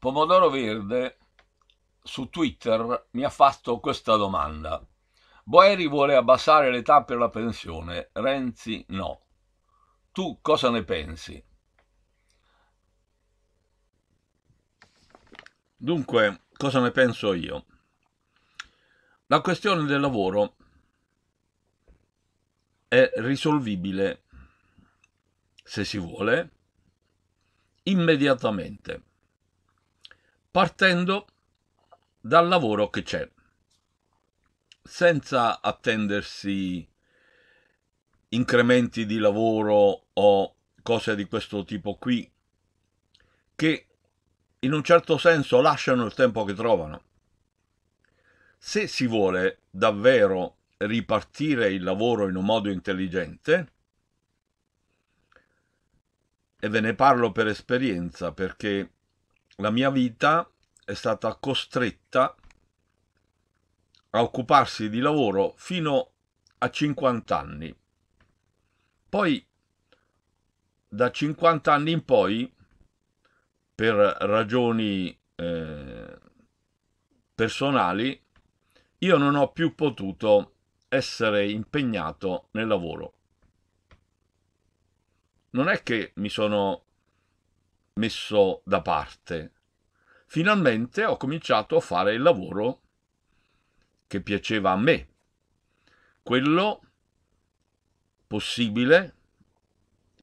Pomodoro Verde su Twitter mi ha fatto questa domanda. Boeri vuole abbassare l'età per la pensione, Renzi no. Tu cosa ne pensi? Dunque, cosa ne penso io? La questione del lavoro è risolvibile, se si vuole, immediatamente partendo dal lavoro che c'è, senza attendersi incrementi di lavoro o cose di questo tipo qui, che in un certo senso lasciano il tempo che trovano. Se si vuole davvero ripartire il lavoro in un modo intelligente, e ve ne parlo per esperienza perché la mia vita è stata costretta a occuparsi di lavoro fino a 50 anni. Poi da 50 anni in poi, per ragioni eh, personali, io non ho più potuto essere impegnato nel lavoro. Non è che mi sono messo da parte. Finalmente ho cominciato a fare il lavoro che piaceva a me, quello possibile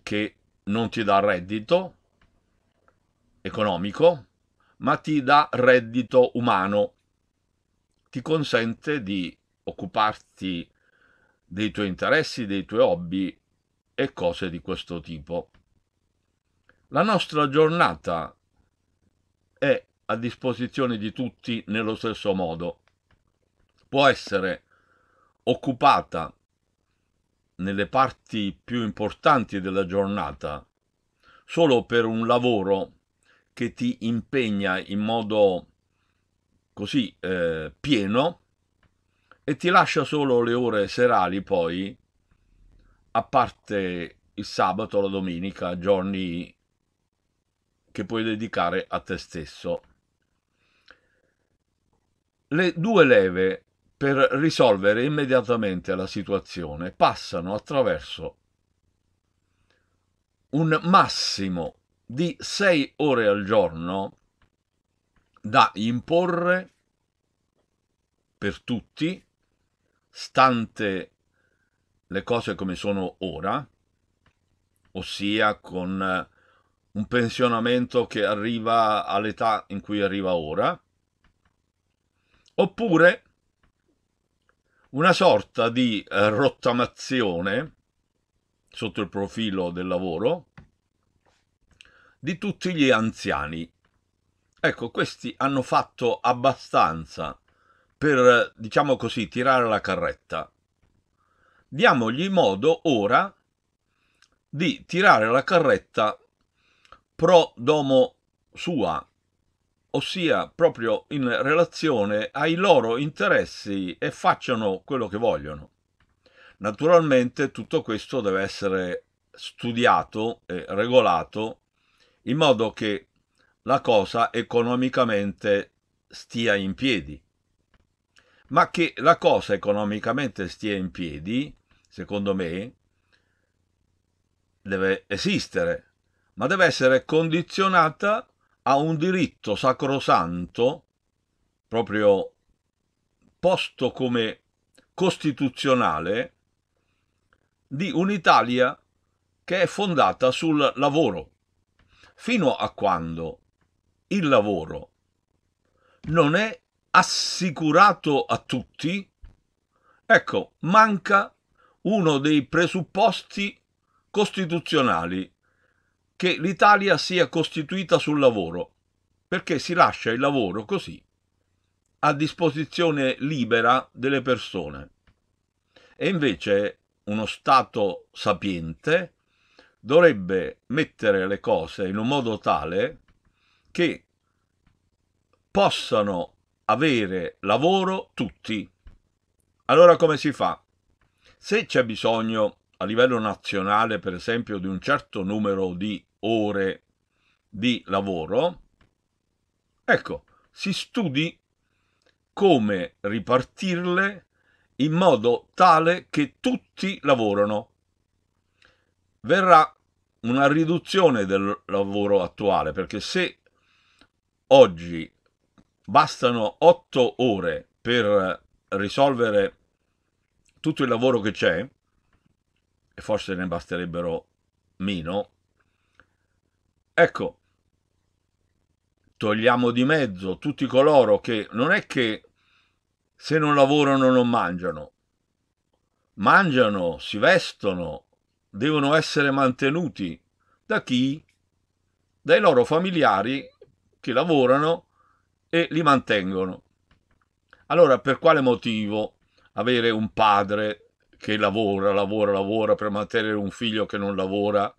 che non ti dà reddito economico, ma ti dà reddito umano, ti consente di occuparti dei tuoi interessi, dei tuoi hobby e cose di questo tipo. La nostra giornata è a disposizione di tutti nello stesso modo. Può essere occupata nelle parti più importanti della giornata solo per un lavoro che ti impegna in modo così eh, pieno e ti lascia solo le ore serali poi, a parte il sabato, la domenica, giorni che puoi dedicare a te stesso. Le due leve per risolvere immediatamente la situazione passano attraverso un massimo di sei ore al giorno da imporre per tutti, stante le cose come sono ora, ossia con un pensionamento che arriva all'età in cui arriva ora, oppure una sorta di eh, rottamazione sotto il profilo del lavoro di tutti gli anziani. Ecco, questi hanno fatto abbastanza per, diciamo così, tirare la carretta. Diamogli modo ora di tirare la carretta pro domo sua, ossia proprio in relazione ai loro interessi e facciano quello che vogliono. Naturalmente tutto questo deve essere studiato e regolato in modo che la cosa economicamente stia in piedi. Ma che la cosa economicamente stia in piedi, secondo me, deve esistere ma deve essere condizionata a un diritto sacrosanto, proprio posto come costituzionale, di un'Italia che è fondata sul lavoro, fino a quando il lavoro non è assicurato a tutti, ecco, manca uno dei presupposti costituzionali che l'Italia sia costituita sul lavoro, perché si lascia il lavoro così a disposizione libera delle persone. E invece uno Stato sapiente dovrebbe mettere le cose in un modo tale che possano avere lavoro tutti. Allora come si fa? Se c'è bisogno a livello nazionale, per esempio, di un certo numero di ore di lavoro, ecco, si studi come ripartirle in modo tale che tutti lavorano. Verrà una riduzione del lavoro attuale, perché se oggi bastano 8 ore per risolvere tutto il lavoro che c'è, e forse ne basterebbero meno, Ecco, togliamo di mezzo tutti coloro che non è che se non lavorano non mangiano, mangiano, si vestono, devono essere mantenuti da chi? Dai loro familiari che lavorano e li mantengono. Allora, per quale motivo avere un padre che lavora, lavora, lavora per mantenere un figlio che non lavora?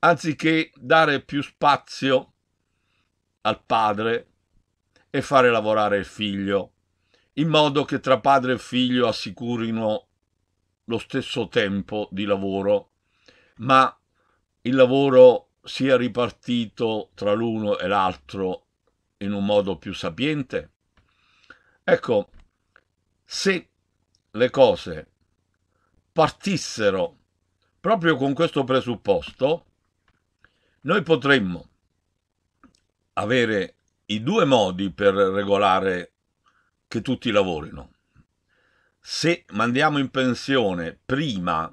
anziché dare più spazio al padre e fare lavorare il figlio, in modo che tra padre e figlio assicurino lo stesso tempo di lavoro, ma il lavoro sia ripartito tra l'uno e l'altro in un modo più sapiente? Ecco, se le cose partissero proprio con questo presupposto, noi potremmo avere i due modi per regolare che tutti lavorino. Se mandiamo in pensione prima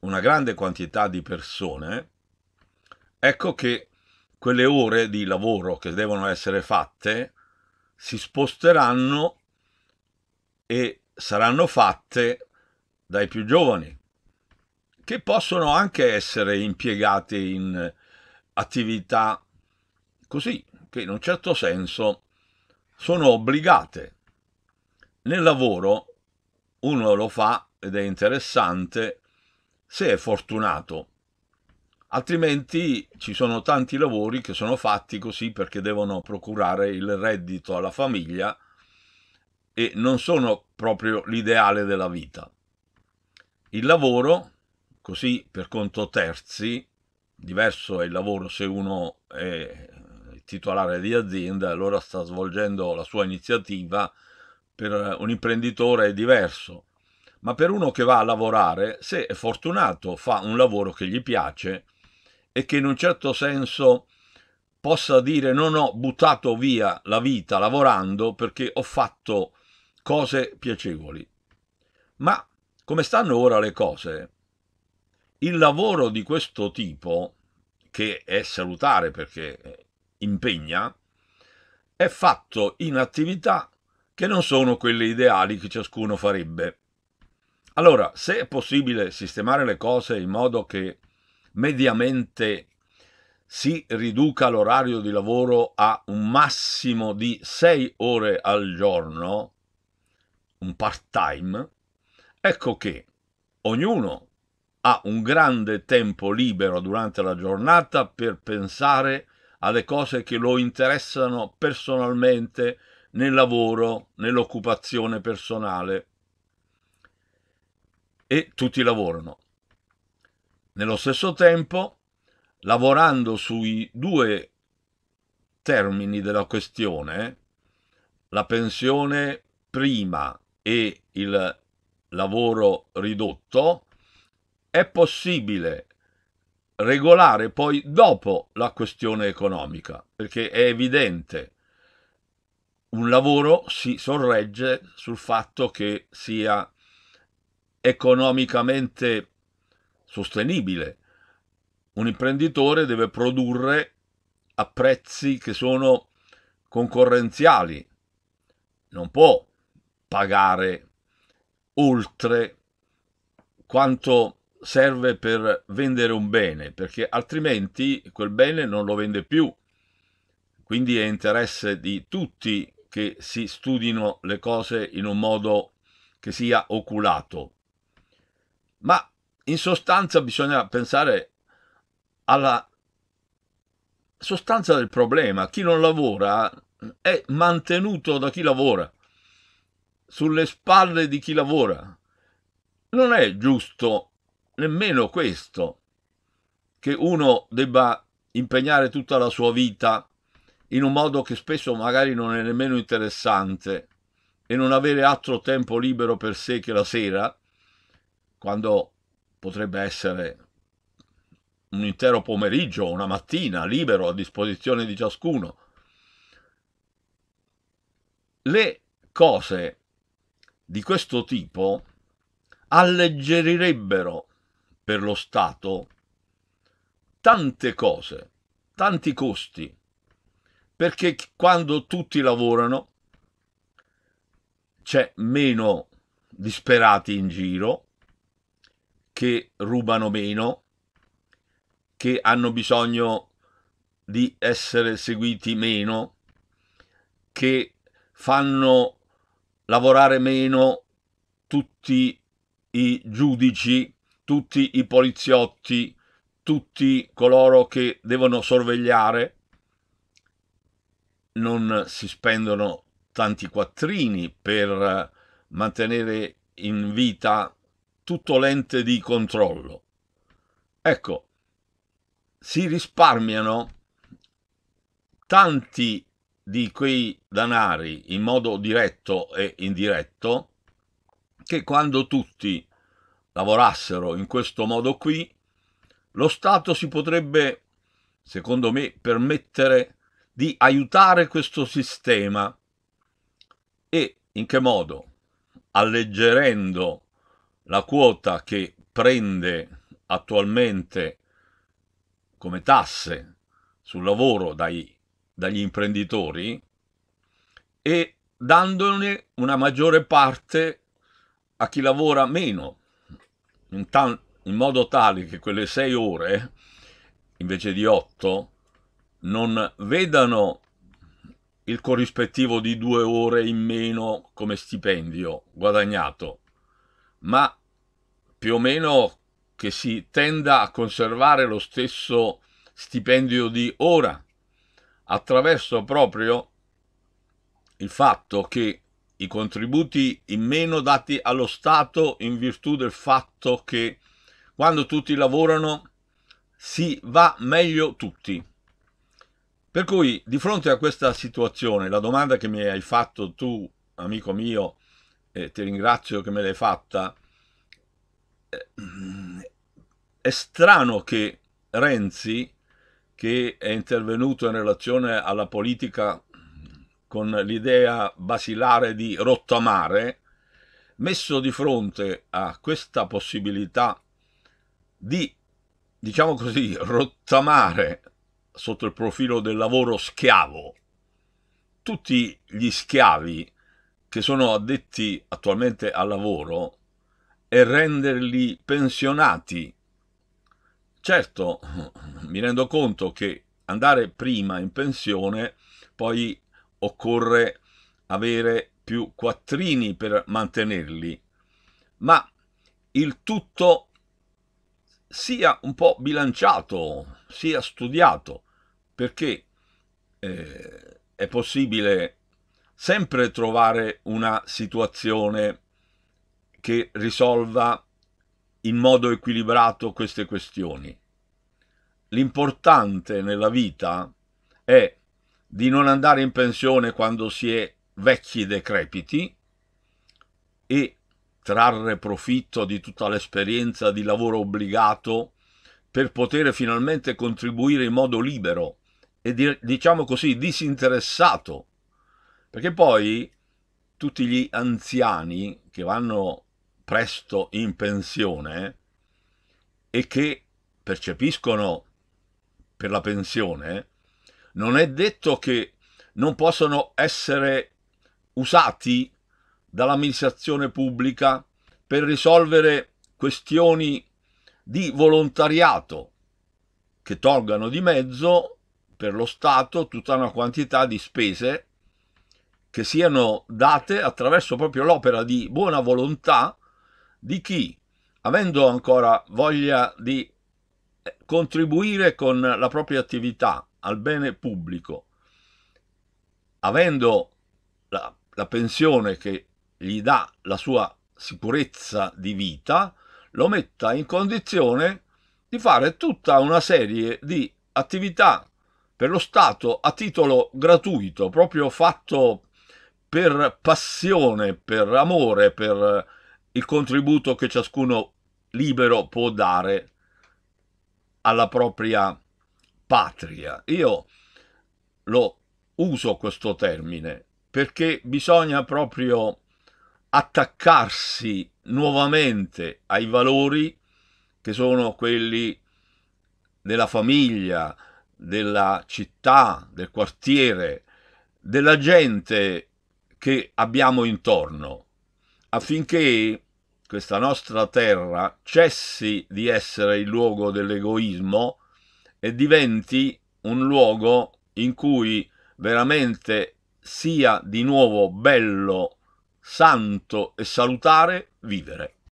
una grande quantità di persone, ecco che quelle ore di lavoro che devono essere fatte si sposteranno e saranno fatte dai più giovani, che possono anche essere impiegate in eh, attività così, che in un certo senso sono obbligate. Nel lavoro uno lo fa ed è interessante se è fortunato, altrimenti ci sono tanti lavori che sono fatti così perché devono procurare il reddito alla famiglia e non sono proprio l'ideale della vita. Il lavoro così per conto terzi, diverso è il lavoro se uno è titolare di azienda, allora sta svolgendo la sua iniziativa, per un imprenditore è diverso, ma per uno che va a lavorare, se è fortunato, fa un lavoro che gli piace e che in un certo senso possa dire non ho buttato via la vita lavorando perché ho fatto cose piacevoli. Ma come stanno ora le cose? Il lavoro di questo tipo, che è salutare perché eh, impegna, è fatto in attività che non sono quelle ideali che ciascuno farebbe. Allora, se è possibile sistemare le cose in modo che mediamente si riduca l'orario di lavoro a un massimo di 6 ore al giorno, un part-time, ecco che ognuno ha un grande tempo libero durante la giornata per pensare alle cose che lo interessano personalmente nel lavoro, nell'occupazione personale. E tutti lavorano. Nello stesso tempo, lavorando sui due termini della questione, la pensione prima e il lavoro ridotto, è possibile regolare poi dopo la questione economica, perché è evidente un lavoro si sorregge sul fatto che sia economicamente sostenibile. Un imprenditore deve produrre a prezzi che sono concorrenziali, non può pagare oltre quanto serve per vendere un bene, perché altrimenti quel bene non lo vende più. Quindi è interesse di tutti che si studino le cose in un modo che sia oculato. Ma in sostanza bisogna pensare alla sostanza del problema. Chi non lavora è mantenuto da chi lavora, sulle spalle di chi lavora. Non è giusto nemmeno questo, che uno debba impegnare tutta la sua vita in un modo che spesso magari non è nemmeno interessante e non avere altro tempo libero per sé che la sera, quando potrebbe essere un intero pomeriggio, una mattina libero a disposizione di ciascuno. Le cose di questo tipo alleggerirebbero per lo Stato tante cose, tanti costi, perché quando tutti lavorano c'è meno disperati in giro, che rubano meno, che hanno bisogno di essere seguiti meno, che fanno lavorare meno tutti i giudici tutti i poliziotti, tutti coloro che devono sorvegliare, non si spendono tanti quattrini per mantenere in vita tutto l'ente di controllo. Ecco, si risparmiano tanti di quei danari in modo diretto e indiretto che quando tutti lavorassero in questo modo qui, lo Stato si potrebbe, secondo me, permettere di aiutare questo sistema e in che modo? Alleggerendo la quota che prende attualmente come tasse sul lavoro dai, dagli imprenditori e dandone una maggiore parte a chi lavora meno in, in modo tale che quelle sei ore, invece di otto, non vedano il corrispettivo di due ore in meno come stipendio guadagnato, ma più o meno che si tenda a conservare lo stesso stipendio di ora, attraverso proprio il fatto che i contributi in meno dati allo Stato in virtù del fatto che quando tutti lavorano si va meglio tutti. Per cui di fronte a questa situazione, la domanda che mi hai fatto tu, amico mio, eh, ti ringrazio che me l'hai fatta, eh, è strano che Renzi, che è intervenuto in relazione alla politica con l'idea basilare di rottamare, messo di fronte a questa possibilità di, diciamo così, rottamare sotto il profilo del lavoro schiavo tutti gli schiavi che sono addetti attualmente al lavoro e renderli pensionati. Certo, mi rendo conto che andare prima in pensione poi occorre avere più quattrini per mantenerli, ma il tutto sia un po' bilanciato, sia studiato, perché eh, è possibile sempre trovare una situazione che risolva in modo equilibrato queste questioni. L'importante nella vita è di non andare in pensione quando si è vecchi decrepiti e trarre profitto di tutta l'esperienza di lavoro obbligato per poter finalmente contribuire in modo libero e diciamo così disinteressato perché poi tutti gli anziani che vanno presto in pensione e che percepiscono per la pensione non è detto che non possano essere usati dall'amministrazione pubblica per risolvere questioni di volontariato che tolgano di mezzo per lo Stato tutta una quantità di spese che siano date attraverso proprio l'opera di buona volontà di chi, avendo ancora voglia di contribuire con la propria attività al bene pubblico, avendo la, la pensione che gli dà la sua sicurezza di vita, lo metta in condizione di fare tutta una serie di attività per lo Stato a titolo gratuito, proprio fatto per passione, per amore, per il contributo che ciascuno libero può dare alla propria patria. Io lo uso questo termine perché bisogna proprio attaccarsi nuovamente ai valori che sono quelli della famiglia, della città, del quartiere, della gente che abbiamo intorno, affinché questa nostra terra cessi di essere il luogo dell'egoismo, e diventi un luogo in cui veramente sia di nuovo bello, santo e salutare vivere.